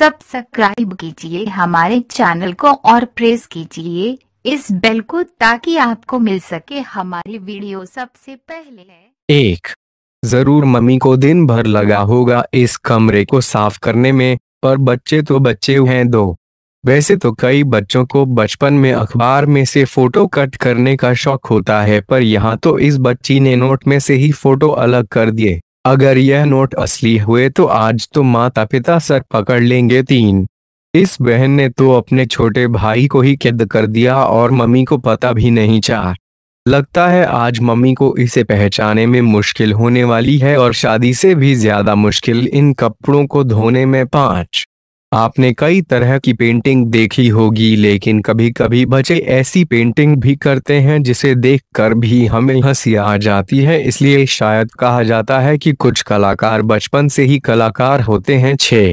subscribe कीजिए हमारे channel को और प्रेस कीजिए इस बेल को ताकि आपको मिल सके हमारी वीडियो सबसे पहले एक जरूर मम्मी को दिन भर लगा होगा इस कमरे को साफ करने में पर बच्चे तो बच्चे हैं दो वैसे तो कई बच्चों को बचपन में अखबार में से फोटो कट करने का शौक होता है पर यहाँ तो इस बच्ची ने नोट में से ही फोटो अलग कर दिए अगर यह नोट असली हुए तो आज तो माता पिता सर पकड़ लेंगे तीन इस बहन ने तो अपने छोटे भाई को ही कैद कर दिया और मम्मी को पता भी नहीं चाह लगता है आज मम्मी को इसे पहचाने में मुश्किल होने वाली है और शादी से भी ज्यादा मुश्किल इन कपड़ों को धोने में पांच आपने कई तरह की पेंटिंग देखी होगी लेकिन कभी कभी बच्चे ऐसी पेंटिंग भी करते हैं जिसे देखकर भी हमें हंसी आ जाती है इसलिए शायद कहा जाता है कि कुछ कलाकार बचपन से ही कलाकार होते हैं छे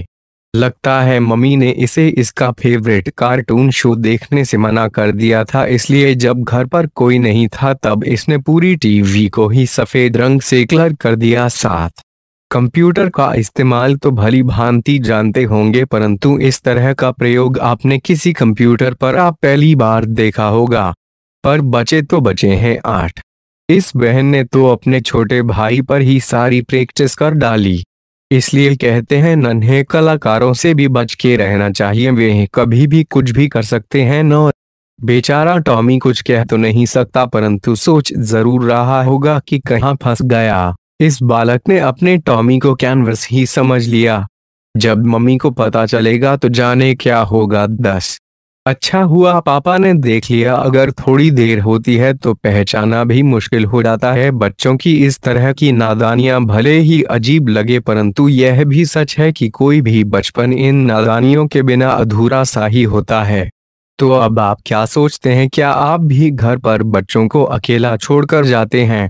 लगता है मम्मी ने इसे इसका फेवरेट कार्टून शो देखने से मना कर दिया था इसलिए जब घर पर कोई नहीं था तब इसने पूरी टीवी को ही सफेद रंग से कलर कर दिया साथ कंप्यूटर का इस्तेमाल तो भली भांति जानते होंगे परंतु इस तरह का प्रयोग आपने किसी कंप्यूटर पर आप पहली बार देखा होगा पर बचे तो बचे हैं आठ इस बहन ने तो अपने छोटे भाई पर ही सारी प्रैक्टिस कर डाली इसलिए कहते हैं नन्हे कलाकारों से भी बच के रहना चाहिए वे कभी भी कुछ भी कर सकते हैं न बेचारा टॉमी कुछ कह तो नहीं सकता परंतु सोच जरूर रहा होगा कि कहाँ फंस गया इस बालक ने अपने टॉमी को कैनवस ही समझ लिया जब मम्मी को पता चलेगा तो जाने क्या होगा दस अच्छा हुआ पापा ने देख लिया अगर थोड़ी देर होती है तो पहचाना भी मुश्किल हो जाता है बच्चों की इस तरह की नादानियां भले ही अजीब लगे परंतु यह भी सच है कि कोई भी बचपन इन नादानियों के बिना अधूरा सा ही होता है तो अब आप क्या सोचते हैं क्या आप भी घर पर बच्चों को अकेला छोड़कर जाते हैं